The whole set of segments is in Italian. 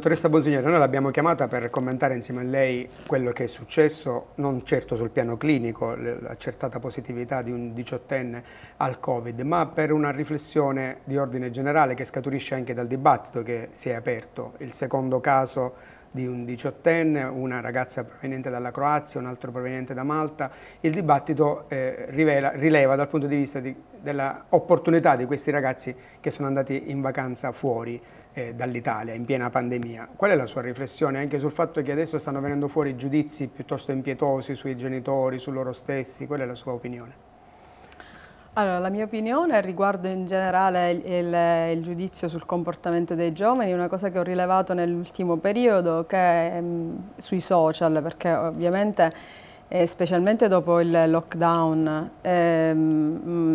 Dottoressa Bonsignore, noi l'abbiamo chiamata per commentare insieme a lei quello che è successo, non certo sul piano clinico, l'accertata positività di un diciottenne al Covid, ma per una riflessione di ordine generale che scaturisce anche dal dibattito che si è aperto, il secondo caso di un diciottenne, una ragazza proveniente dalla Croazia, un altro proveniente da Malta, il dibattito eh, rivela, rileva dal punto di vista di, dell'opportunità di questi ragazzi che sono andati in vacanza fuori eh, dall'Italia in piena pandemia. Qual è la sua riflessione anche sul fatto che adesso stanno venendo fuori giudizi piuttosto impietosi sui genitori, su loro stessi? Qual è la sua opinione? Allora, la mia opinione riguardo in generale il, il, il, giudizio sul comportamento dei giovani, una cosa che ho rilevato nell'ultimo periodo che mh, ehm, sui social, perché ovviamente eh, specialmente dopo il lockdown, ehm,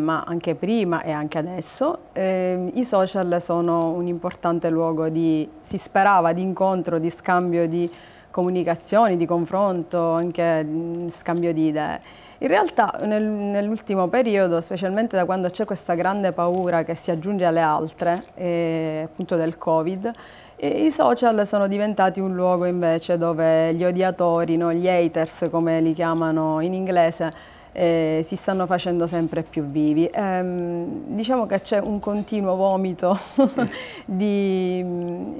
ma anche prima e anche adesso, ehm, i social sono un importante luogo di, si sperava, di incontro, di scambio di comunicazioni, di confronto, anche mm, scambio di idee. In realtà nel, nell'ultimo periodo, specialmente da quando c'è questa grande paura che si aggiunge alle altre, eh, appunto del Covid, eh, i social sono diventati un luogo invece dove gli odiatori, no, gli haters come li chiamano in inglese, eh, si stanno facendo sempre più vivi. Ehm, diciamo che c'è un continuo vomito di,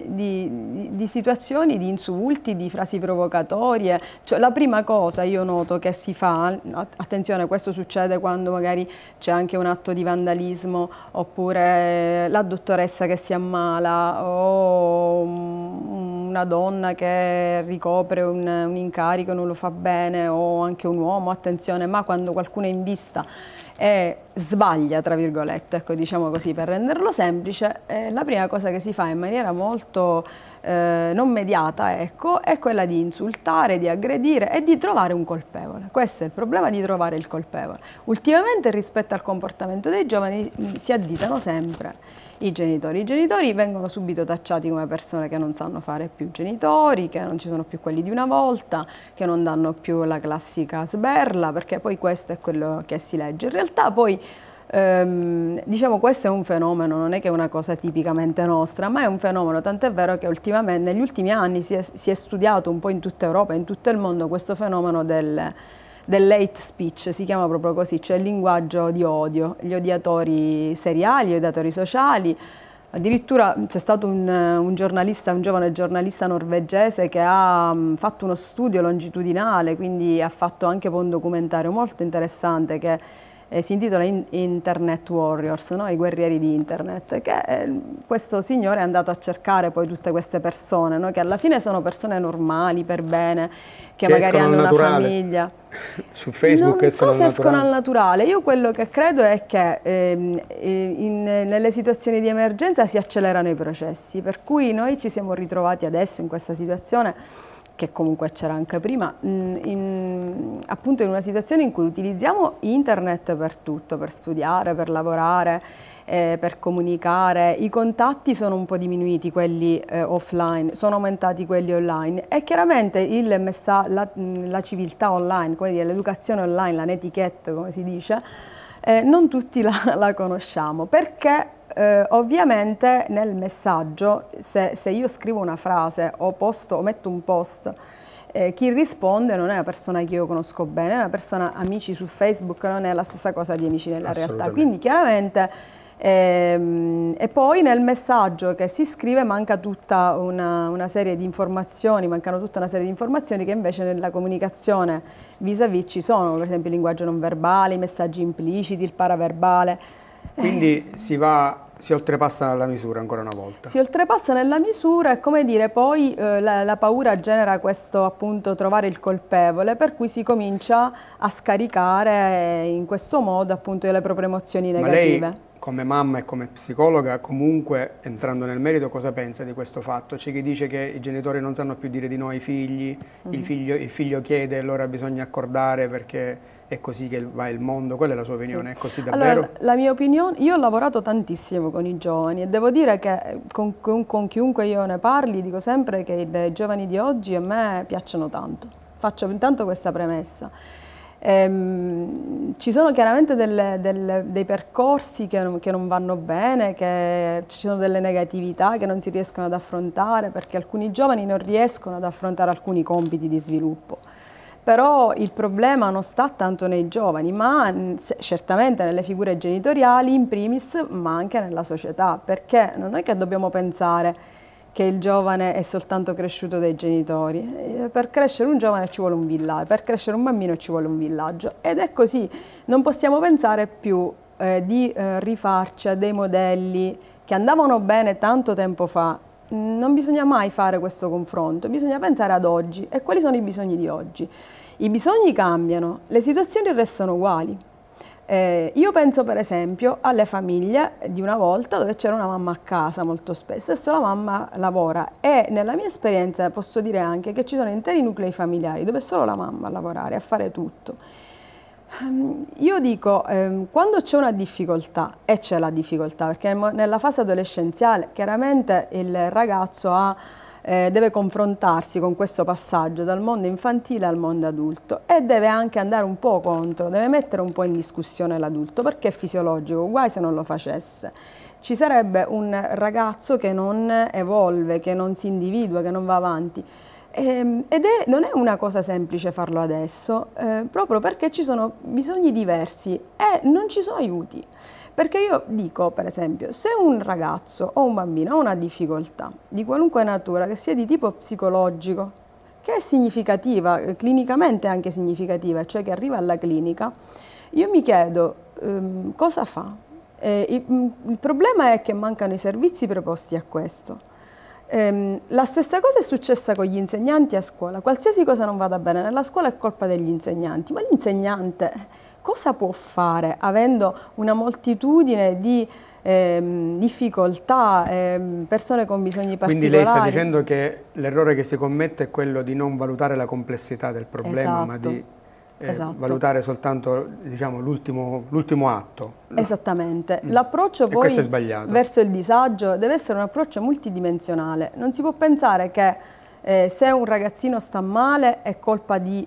di, di, situazioni, di insulti, di frasi provocatorie. Cioè, la prima cosa io noto che si fa, attenzione questo succede quando magari c'è anche un atto di vandalismo oppure la dottoressa che si ammala o un una donna che ricopre un, un incarico, non lo fa bene, o anche un uomo, attenzione, ma quando qualcuno è in vista e sbaglia, tra virgolette, ecco, diciamo così, per renderlo semplice, eh, la prima cosa che si fa in maniera molto eh, non mediata ecco, è quella di insultare, di aggredire e di trovare un colpevole. Questo è il problema di trovare il colpevole. Ultimamente rispetto al comportamento dei giovani si additano sempre i genitori. I genitori vengono subito tacciati come persone che non sanno fare più genitori, che non ci sono più quelli di una volta, che non danno più la classica sberla, perché poi questo è quello che si legge. In realtà poi ehm, diciamo questo è un fenomeno, non è che è una cosa tipicamente nostra, ma è un fenomeno, tant'è vero che ultimamente, negli ultimi anni si è, si è, studiato un po' in tutta Europa, in tutto il mondo, questo fenomeno del, del hate speech, si chiama proprio così, cioè il linguaggio di odio, gli odiatori seriali, gli odiatori sociali, Addirittura c'è stato un, un, giornalista, un giovane giornalista norvegese che ha mm, fatto uno studio longitudinale, quindi ha fatto anche un documentario molto interessante che eh, si intitola in Internet Warriors, no? i guerrieri di Internet, che eh, questo signore è andato a cercare poi tutte queste persone, no? che alla fine sono persone normali, per bene, che, che magari hanno una famiglia. Su Facebook non escono, al escono al naturale. Io quello che credo è che ehm, eh, in, nelle situazioni di emergenza si accelerano i processi, per cui noi ci siamo ritrovati adesso in questa situazione che comunque c'era anche prima, mm, in, appunto in una situazione in cui utilizziamo internet per tutto, per studiare, per lavorare, eh, per comunicare, i contatti sono un po' diminuiti quelli eh, offline, sono aumentati quelli online e chiaramente la, mm, la, civiltà online, l'educazione online, la netiquette come si dice, eh, non tutti la, la conosciamo perché eh, ovviamente nel messaggio, se, se, io scrivo una frase o, posto, o metto un post, eh, chi risponde non è una persona che io conosco bene, è una persona amici su Facebook, non è la stessa cosa di amici nella realtà. Quindi chiaramente... Ehm, e, poi nel messaggio che si scrive manca tutta una, una, serie di informazioni, mancano tutta una serie di informazioni che invece nella comunicazione vis à -vis ci sono, per esempio il linguaggio non verbale, i messaggi impliciti, il paraverbale. Quindi eh. si va si oltrepassa nella misura ancora una volta. Si oltrepassa nella misura e come dire poi eh, la, la, paura genera questo appunto trovare il colpevole per cui si comincia a scaricare in questo modo appunto le proprie emozioni negative. Ma lei come mamma e come psicologa comunque entrando nel merito cosa pensa di questo fatto? C'è chi dice che i genitori non sanno più dire di no ai figli, mm -hmm. il, mm-hmm. figlio, il figlio chiede allora bisogna accordare perché è così che va il mondo, qual è la sua opinione, sì. è così davvero? Allora, la mia opinione, io ho lavorato tantissimo con i giovani e devo dire che eh, con, con, con chiunque io ne parli dico sempre che i giovani di oggi a me piacciono tanto, faccio intanto questa premessa. Ehm, ci sono chiaramente delle, delle, dei percorsi che non, che non, vanno bene, che ci sono delle negatività che non si riescono ad affrontare perché alcuni giovani non riescono ad affrontare alcuni compiti di sviluppo. Però il problema non sta tanto nei giovani, ma mm, certamente nelle figure genitoriali in primis, ma anche nella società, perché non è che dobbiamo pensare che il giovane è soltanto cresciuto dai genitori. Eh, per crescere un giovane ci vuole un villaggio, per crescere un bambino ci vuole un villaggio. Ed è così, non possiamo pensare più eh, di eh, rifarci a dei modelli che andavano bene tanto tempo fa non bisogna mai fare questo confronto, bisogna pensare ad oggi e quali sono i bisogni di oggi. I bisogni cambiano, le situazioni restano uguali. Eh, io penso per esempio alle famiglie di una volta dove c'era una mamma a casa molto spesso e solo la mamma lavora e nella mia esperienza posso dire anche che ci sono interi nuclei familiari dove è solo la mamma a lavorare, a fare tutto. Ehm, io dico, ehm, quando c'è una difficoltà, e c'è la difficoltà, perché nella fase adolescenziale chiaramente il ragazzo ha, eh, deve confrontarsi con questo passaggio dal mondo infantile al mondo adulto e deve anche andare un po' contro, deve mettere un po' in discussione l'adulto, perché è fisiologico, guai se non lo facesse ci sarebbe un ragazzo che non evolve, che non si individua, che non va avanti. Ehm, ed è, non è una cosa semplice farlo adesso, eh, proprio perché ci sono bisogni diversi e non ci sono aiuti. Perché io dico, per esempio, se un ragazzo o un bambino ha una difficoltà di qualunque natura, che sia di tipo psicologico, che è significativa, eh, clinicamente anche significativa, cioè che arriva alla clinica, io mi chiedo ehm, cosa fa. Eh, il, mm, il problema è che mancano i servizi preposti a questo. Ehm, la stessa cosa è successa con gli insegnanti a scuola. Qualsiasi cosa non vada bene nella scuola è colpa degli insegnanti, ma l'insegnante cosa può fare avendo una moltitudine di ehm, difficoltà, ehm, persone con bisogni particolari? Quindi lei sta dicendo che l'errore che si commette è quello di non valutare la complessità del problema, esatto. ma di esatto. Eh, esatto. valutare soltanto diciamo, l'ultimo, atto. Esattamente. No. Mm. L'approccio poi verso il disagio deve essere un approccio multidimensionale. Non si può pensare che eh, se un ragazzino sta male è colpa di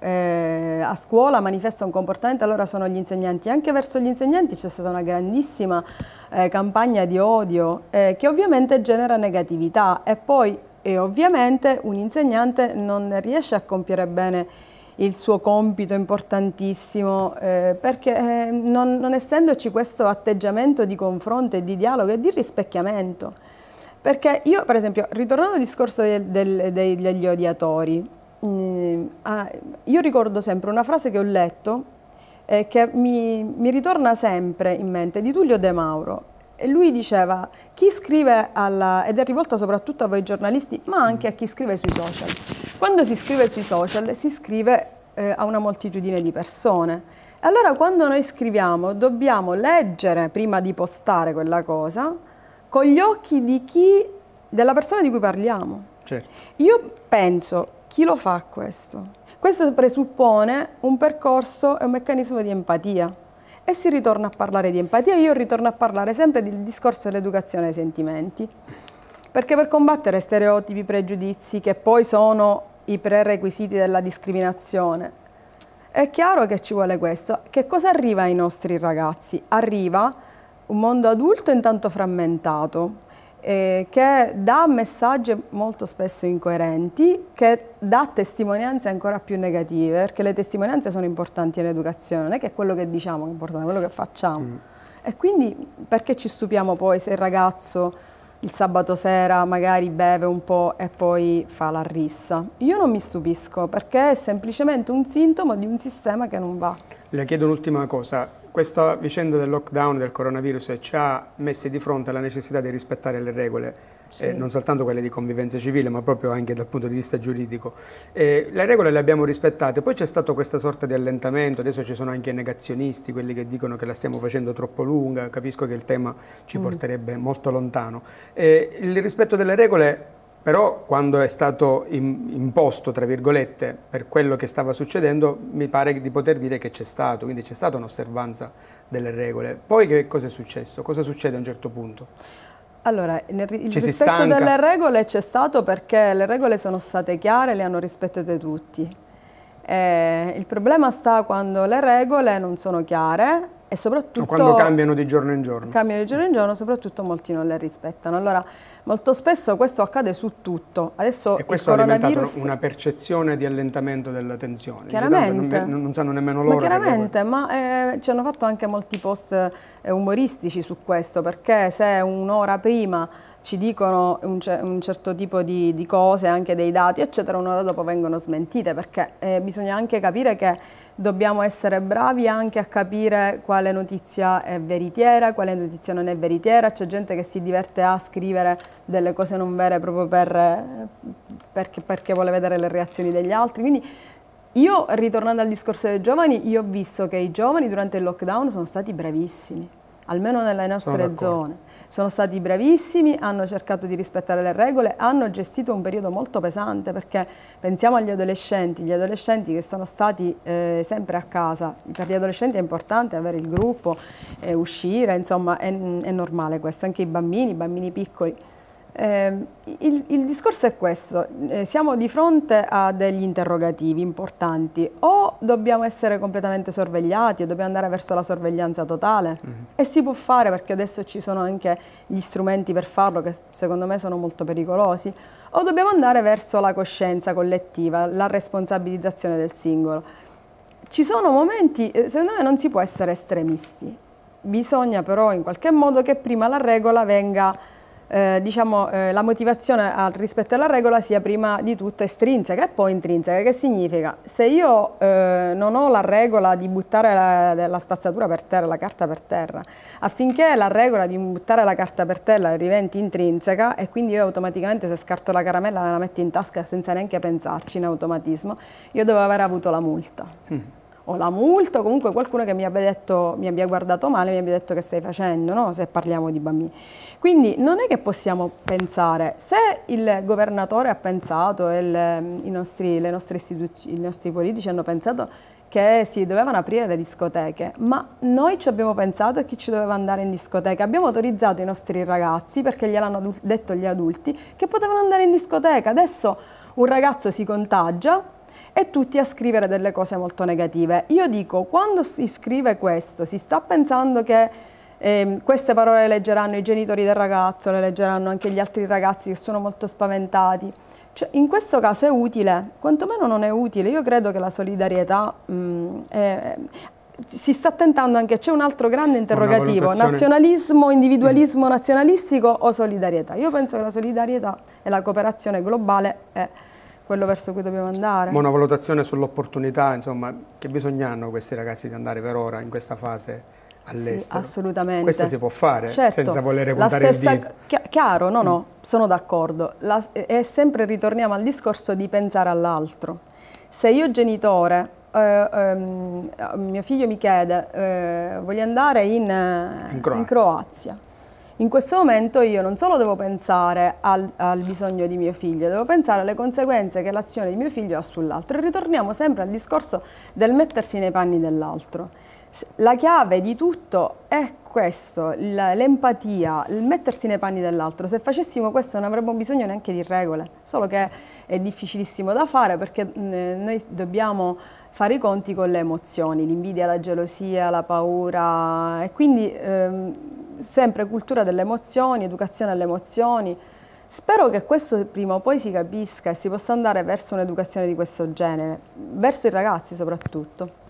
eh, a scuola manifesta un comportamento, allora sono gli insegnanti. Anche verso gli insegnanti c'è stata una grandissima eh, campagna di odio eh, che ovviamente genera negatività e poi e eh, ovviamente un insegnante non riesce a compiere bene il suo compito importantissimo, eh, perché eh, non, non essendoci questo atteggiamento di confronto e di dialogo e di rispecchiamento, perché io per esempio, ritornando al discorso del, del, degli odiatori, mh, mm, ah, io ricordo sempre una frase che ho letto eh, che mi, mi ritorna sempre in mente di Tullio De Mauro, e lui diceva, chi scrive alla, ed è rivolta soprattutto a voi giornalisti, ma anche a chi scrive sui social. Quando si scrive sui social si scrive eh, a una moltitudine di persone. Allora quando noi scriviamo dobbiamo leggere prima di postare quella cosa con gli occhi di chi, della persona di cui parliamo. Certo. Io penso, chi lo fa questo? Questo presuppone un percorso e un meccanismo di empatia e si ritorna a parlare di empatia. Io ritorno a parlare sempre del discorso dell'educazione ai sentimenti, perché per combattere stereotipi, pregiudizi che poi sono i prerequisiti della discriminazione, è chiaro che ci vuole questo. Che cosa arriva ai nostri ragazzi? Arriva un mondo adulto intanto frammentato, eh, che dà messaggi molto spesso incoerenti, che dà testimonianze ancora più negative, perché le testimonianze sono importanti in educazione, non è che quello che diciamo è importante, è quello che facciamo. Mm. E quindi perché ci stupiamo poi se il ragazzo il sabato sera magari beve un po' e poi fa la rissa? Io non mi stupisco perché è semplicemente un sintomo di un sistema che non va. Le chiedo un'ultima cosa, questa vicenda del lockdown del coronavirus ci ha messi di fronte alla necessità di rispettare le regole, sì. eh, non soltanto quelle di convivenza civile, ma proprio anche dal punto di vista giuridico. Eh, le regole le abbiamo rispettate, poi c'è stato questa sorta di allentamento, adesso ci sono anche i negazionisti, quelli che dicono che la stiamo sì. facendo troppo lunga, capisco che il tema ci mm. porterebbe molto lontano. Eh, il rispetto delle regole però quando è stato imposto, tra virgolette, per quello che stava succedendo, mi pare di poter dire che c'è stato, quindi c'è stata un'osservanza delle regole. Poi che cosa è successo? Cosa succede a un certo punto? Allora, il Ci rispetto delle regole c'è stato perché le regole sono state chiare, le hanno rispettate tutti. Eh, il problema sta quando le regole non sono chiare e soprattutto... Quando cambiano di giorno in giorno. Cambiano di giorno in giorno, soprattutto molti non le rispettano. Allora, molto spesso questo accade su tutto. Adesso e questo coronavirus... diventato una percezione di allentamento della tensione. Chiaramente. Non, non, sanno nemmeno loro. Ma chiaramente, ma eh, ci hanno fatto anche molti post eh, umoristici su questo, perché se un'ora prima ci dicono un, un certo tipo di, di, cose, anche dei dati, eccetera, un'ora dopo vengono smentite, perché eh, bisogna anche capire che dobbiamo essere bravi anche a capire quale notizia è veritiera, quale notizia non è veritiera, c'è gente che si diverte a scrivere delle cose non vere proprio per, perché, perché vuole vedere le reazioni degli altri, quindi io, ritornando al discorso dei giovani, io ho visto che i giovani durante il lockdown sono stati bravissimi almeno nelle nostre zone. Sono stati bravissimi, hanno cercato di rispettare le regole, hanno gestito un periodo molto pesante perché pensiamo agli adolescenti, gli adolescenti che sono stati eh, sempre a casa, per gli adolescenti è importante avere il gruppo, eh, uscire, insomma è, è normale questo, anche i bambini, i bambini piccoli. Eh, il, il, discorso è questo, eh, siamo di fronte a degli interrogativi importanti, o dobbiamo essere completamente sorvegliati, e dobbiamo andare verso la sorveglianza totale, mm -hmm. e si può fare perché adesso ci sono anche gli strumenti per farlo che secondo me sono molto pericolosi, o dobbiamo andare verso la coscienza collettiva, la responsabilizzazione del singolo. Ci sono momenti, eh, secondo me non si può essere estremisti, bisogna però in qualche modo che prima la regola venga eh, diciamo, eh, la motivazione al, rispetto alla regola sia prima di tutto estrinseca e poi intrinseca. Che significa? Se io eh, non ho la regola di buttare la, la, spazzatura per terra, la carta per terra, affinché la regola di buttare la carta per terra diventi intrinseca e quindi io automaticamente se scarto la caramella me la metto in tasca senza neanche pensarci in automatismo, io devo aver avuto la multa. Mm o la multa o comunque qualcuno che mi abbia, detto, mi abbia guardato male, mi abbia detto che stai facendo, no? se parliamo di bambini. Quindi non è che possiamo pensare, se il governatore ha pensato e i, nostri, i nostri politici hanno pensato che si dovevano aprire le discoteche, ma noi ci abbiamo pensato e chi ci doveva andare in discoteca. Abbiamo autorizzato i nostri ragazzi, perché gliel'hanno detto gli adulti, che potevano andare in discoteca. Adesso un ragazzo si contagia, e tutti a scrivere delle cose molto negative. Io dico, quando si scrive questo, si sta pensando che eh, queste parole le leggeranno i genitori del ragazzo, le leggeranno anche gli altri ragazzi che sono molto spaventati. Cioè, in questo caso è utile, quantomeno non è utile. Io credo che la solidarietà mh, mm, è, si sta tentando anche, c'è un altro grande interrogativo, nazionalismo, mm. individualismo nazionalistico o solidarietà? Io penso che la solidarietà e la cooperazione globale è quello verso cui dobbiamo andare. Ma una valutazione sull'opportunità, insomma, che bisogno hanno questi ragazzi di andare per ora in questa fase all'estero? Sì, assolutamente. Questo si può fare certo, senza volere puntare la stessa, il dito. Chi chiaro, no, no, mm. sono d'accordo. E sempre ritorniamo al discorso di pensare all'altro. Se io genitore eh, ehm, mio figlio mi chiede eh, voglio andare in, in Croazia. In Croazia in questo momento io non solo devo pensare al, al, bisogno di mio figlio, devo pensare alle conseguenze che l'azione di mio figlio ha sull'altro. E ritorniamo sempre al discorso del mettersi nei panni dell'altro. La chiave di tutto è questo, l'empatia, il mettersi nei panni dell'altro. Se facessimo questo non avremmo bisogno neanche di regole, solo che è difficilissimo da fare perché noi dobbiamo fare i conti con le emozioni, l'invidia, la gelosia, la paura e quindi ehm, sempre cultura delle emozioni, educazione alle emozioni. Spero che questo prima o poi si capisca e si possa andare verso un'educazione di questo genere, verso i ragazzi soprattutto.